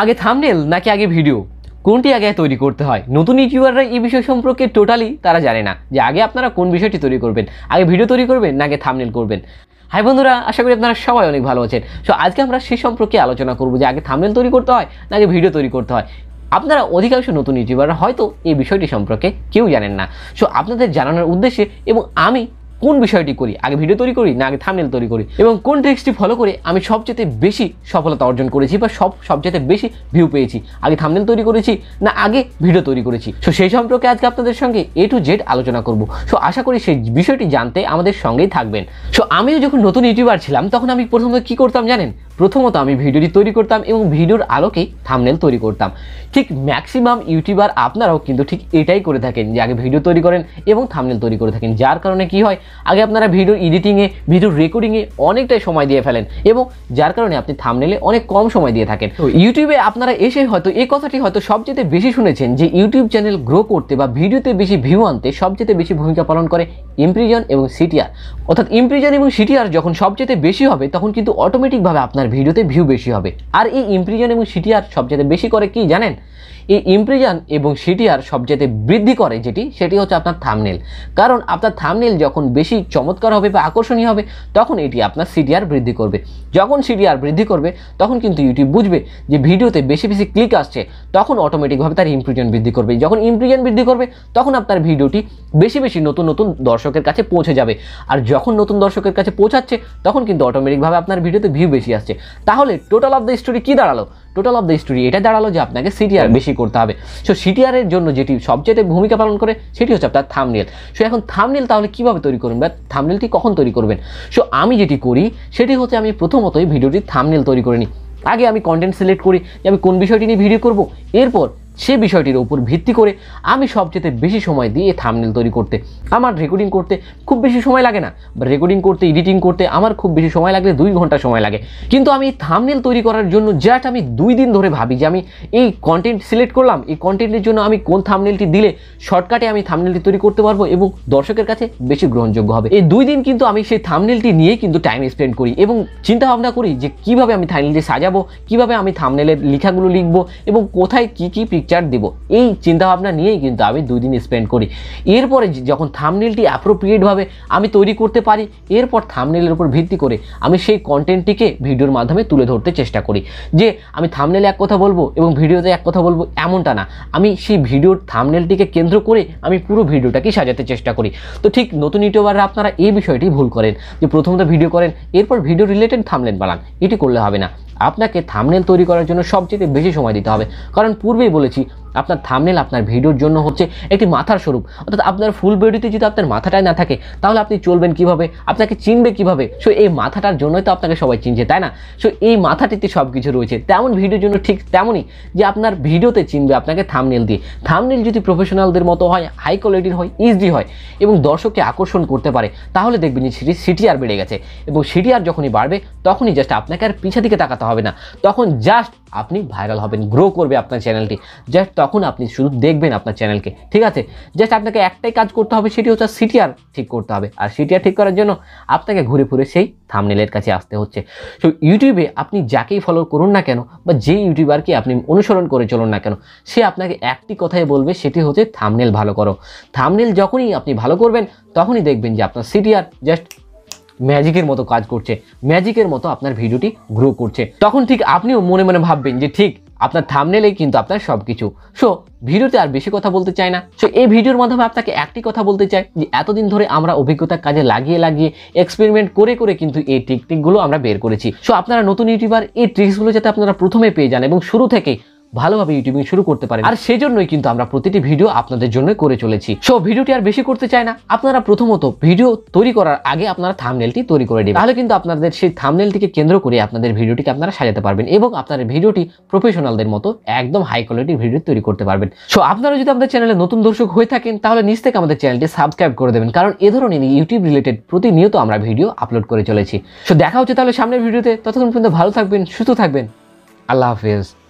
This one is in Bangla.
আগে থামনেল নাকি আগে ভিডিও কোনটি আগে তৈরি করতে হয় নতুন ইউটিউবাররা এই বিষয় সম্পর্কে টোটালি তারা জানে না যে আগে আপনারা কোন বিষয়টি তৈরি করবেন আগে ভিডিও তৈরি করবেন না আগে থামনেল করবেন হাই বন্ধুরা আশা করি আপনারা সবাই অনেক ভালো আছেন সো আজকে আমরা সে সম্পর্কে আলোচনা করবো যে আগে থামনেল তৈরি করতে হয় না আগে ভিডিও তৈরি করতে হয় আপনারা অধিকাংশ নতুন ইউটিউবাররা হয়তো এই বিষয়টি সম্পর্কে কেউ জানেন না সো আপনাদের জানানোর উদ্দেশ্যে এবং আমি কোন বিষয়টি করি আগে ভিডিও তৈরি করি না আগে থামনেল তৈরি করি এবং কোন ট্রিক্সটি ফলো করে আমি সবচেয়ে বেশি সফলতা অর্জন করেছি বা সব সবচেয়ে বেশি ভিউ পেয়েছি আগে থামনেল তৈরি করেছি না আগে ভিডিও তৈরি করেছি সো সেই সম্পর্কে আজকে আপনাদের সঙ্গে এ টু জেড আলোচনা করব সো আশা করি সেই বিষয়টি জানতে আমাদের সঙ্গেই থাকবেন সো আমিও যখন নতুন ইউটিউবার ছিলাম তখন আমি প্রথমত কি করতাম জানেন প্রথমত আমি ভিডিওটি তৈরি করতাম এবং ভিডিওর আলোকে থামনেল তৈরি করতাম ঠিক ম্যাক্সিমাম ইউটিউবার আপনারাও কিন্তু ঠিক এটাই করে থাকেন যে আগে ভিডিও তৈরি করেন এবং থামনেল তৈরি করে থাকেন যার কারণে কি হয় আগে আপনারা ভিডিও এডিটিংয়ে ভিডিও রেকর্ডিংয়ে অনেকটাই সময় দিয়ে ফেলেন এবং যার কারণে আপনি থামনেলে অনেক কম সময় দিয়ে থাকেন তো ইউটিউবে আপনারা এসে হয়তো এই কথাটি হয়তো সবচেয়ে বেশি শুনেছেন যে ইউটিউব চ্যানেল গ্রো করতে বা ভিডিওতে বেশি ভিউ আনতে সবচেয়ে বেশি ভূমিকা পালন করে ইমপ্রিজন এবং সিটিআর অর্থাৎ ইমপ্রিজন এবং সিটিআর যখন সবচেয়ে বেশি হবে তখন কিন্তু অটোমেটিকভাবে আপনার ভিডিওতে ভিউ বেশি হবে আর এই ইমপ্রিজন এবং সিটিআর সবচেয়ে বেশি করে কি জানেন এই ইমপ্রিজন এবং সিটিআর সবচেয়ে বৃদ্ধি করে যেটি সেটি হচ্ছে আপনার থামনেল কারণ আপনার থামনেল যখন বেশি বেশি চমৎকার হবে বা আকর্ষণীয় হবে তখন এটি আপনার সিডিআর বৃদ্ধি করবে যখন সিডিআর বৃদ্ধি করবে তখন কিন্তু ইউটিউব বুঝবে যে ভিডিওতে বেশি বেশি ক্লিক আসছে তখন অটোমেটিকভাবে তার ইমপ্রিজন বৃদ্ধি করবে যখন ইমপ্রিজন বৃদ্ধি করবে তখন আপনার ভিডিওটি বেশি বেশি নতুন নতুন দর্শকের কাছে পৌঁছে যাবে আর যখন নতুন দর্শকের কাছে পৌঁছাচ্ছে তখন কিন্তু অটোমেটিকভাবে আপনার ভিডিওতে ভিউ বেশি আসছে তাহলে টোটাল অফ দ্য স্টোরি কী দাঁড়ালো টোটাল অফ দ্য স্টোরি এটা দাঁড়ালো যে আপনাকে সিটিআর বেশি করতে হবে সো সিটিআরের জন্য যেটি সবচেয়ে ভূমিকা পালন করে সেটি হচ্ছে আপনার থামনেল সো এখন থামনেল তাহলে কীভাবে তৈরি করবেন বা থামনেলটি কখন তৈরি করবেন সো আমি যেটি করি সেটি হচ্ছে আমি প্রথমতই ভিডিওটি থামনেল তৈরি করে নিই আগে আমি কন্টেন্ট সিলেক্ট করি যে আমি কোন বিষয়টি নিয়ে ভিডিও করব এরপর সে বিষয়টির উপর ভিত্তি করে আমি সবচেয়ে বেশি সময় দিয়ে থামনেল তৈরি করতে আমার রেকর্ডিং করতে খুব বেশি সময় লাগে না রেকর্ডিং করতে এডিটিং করতে আমার খুব বেশি সময় লাগলে দুই ঘন্টা সময় লাগে কিন্তু আমি থামনেল তৈরি করার জন্য জাস্ট আমি দুই দিন ধরে ভাবি যে আমি এই কন্টেন্ট সিলেক্ট করলাম এই কন্টেন্টের জন্য আমি কোন থামনেলটি দিলে শর্টকাটে আমি থামনেলটি তৈরি করতে পারবো এবং দর্শকের কাছে বেশি গ্রহণযোগ্য হবে এই দুই দিন কিন্তু আমি সেই থামনেলটি নিয়ে কিন্তু টাইম স্পেন্ড করি এবং চিন্তা ভাবনা করি যে কিভাবে আমি থামনেলটি সাজাবো কিভাবে আমি থামনেলের লেখাগুলো লিখবো এবং কোথায় কি কী পিকচার দিব এই চিন্তাভাবনা নিয়েই কিন্তু আমি দুই দিন স্পেন্ড করি এরপরে যখন থামনেলটি অ্যাপ্রোপ্রিয়েটভাবে আমি তৈরি করতে পারি এরপর থামনেলের উপর ভিত্তি করে আমি সেই কন্টেন্টটিকে ভিডিওর মাধ্যমে তুলে ধরতে চেষ্টা করি যে আমি থামনেলে এক কথা বলবো এবং ভিডিওতে এক কথা বলবো এমনটা না আমি সেই ভিডিওর থামনেলটিকে কেন্দ্র করে আমি পুরো ভিডিওটাকে সাজাতে চেষ্টা করি তো ঠিক নতুন ইউটিউবাররা আপনারা এই বিষয়টি ভুল করেন যে প্রথমত ভিডিও করেন এরপর ভিডিও রিলেটেড থামলেন বানান এটি করলে হবে না আপনাকে থামনেল তৈরি করার জন্য সবচেয়ে বেশি সময় দিতে হবে কারণ পূর্বেই বলেছি আপনার থামনেল আপনার ভিডিওর জন্য হচ্ছে একটি মাথার স্বরূপ অর্থাৎ আপনার ফুল ভিডিওতে যদি আপনার মাথাটাই না থাকে তাহলে আপনি চলবেন কিভাবে আপনাকে চিনবে কিভাবে সো এই মাথাটার জন্যই তো আপনাকে সবাই চিনছে তাই না সো এই মাথাটিতে সব কিছু রয়েছে তেমন ভিডিওর জন্য ঠিক তেমনই যে আপনার ভিডিওতে চিনবে আপনাকে থামনেল দিয়ে থামনেল যদি প্রফেশনালদের মতো হয় হাই কোয়ালিটির হয় ইজি হয় এবং দর্শককে আকর্ষণ করতে পারে তাহলে দেখবেন যে সিটি সিটিআর বেড়ে গেছে এবং সিটিআর যখনই বাড়বে তখনই জাস্ট আপনাকে আর পিছা দিকে তাকাতে হবে না তখন জাস্ট আপনি ভাইরাল হবেন গ্রো করবে আপনার চ্যানেলটি জাস্ট তখন আপনি শুধু দেখবেন আপনার চ্যানেলকে ঠিক আছে জাস্ট আপনাকে একটাই কাজ করতে হবে সেটি হচ্ছে সিটিআর ঠিক করতে হবে আর সিটিআর ঠিক করার জন্য আপনাকে ঘুরে ফুরে সেই থামনেলের কাছে আসতে হচ্ছে সো ইউটিউবে আপনি যাকেই ফলো করুন না কেন বা যে ইউটিউবারকে আপনি অনুসরণ করে চলুন না কেন সে আপনাকে একটি কথাই বলবে সেটি হচ্ছে থামনেল ভালো করো থামনেল যখনই আপনি ভালো করবেন তখনই দেখবেন যে আপনার সিটিআর জাস্ট ম্যাজিকের মতো কাজ করছে ম্যাজিকের মতো আপনার ভিডিওটি গ্রো করছে তখন ঠিক আপনিও মনে মনে ভাববেন যে ঠিক আপনার থামনেলে কিন্তু আপনার সব কিছু সো ভিডিওতে আর বেশি কথা বলতে চাই না সো এই ভিডিওর মাধ্যমে আপনাকে একটি কথা বলতে চাই যে এতদিন ধরে আমরা অভিজ্ঞতা কাজে লাগিয়ে লাগিয়ে এক্সপেরিমেন্ট করে করে কিন্তু এই টিকটিকগুলো আমরা বের করেছি সো আপনারা নতুন ইউটিউবার এই ট্রিক্সগুলো যাতে আপনারা প্রথমে পেয়ে যান এবং শুরু থেকে ভালোভাবে ইউটিউবিং শুরু করতে পারেন আর সেজন্যই কিন্তু আমরা প্রতিটি ভিডিও আপনাদের জন্য করে চলেছি সো ভিডিওটি আর বেশি করতে চায় না আপনারা প্রথমত ভিডিও তৈরি করার আগে আপনারা থামনেলটি তৈরি করে নেবেন তাহলে কিন্তু আপনাদের সেই থামনেলটিকে কেন্দ্র করে আপনাদের ভিডিওটিকে আপনারা সাজাতে পারবেন এবং আপনার ভিডিওটি প্রফেশনালদের মতো একদম হাই কোয়ালিটির ভিডিও তৈরি করতে পারবেন সো আপনারা যদি আমাদের চ্যানেলে নতুন দর্শক হয়ে থাকেন তাহলে নিজ থেকে আমাদের চ্যানেলটি সাবস্ক্রাইব করে দেবেন কারণ এ ধরনের ইউটিউব রিলেটেড প্রতিনিয়ত আমরা ভিডিও আপলোড করে চলেছি সো দেখা হচ্ছে তাহলে সামনের ভিডিওতে ততক্ষণ পর্যন্ত ভালো থাকবেন সুস্থ থাকবেন আল্লাহ হাফিজ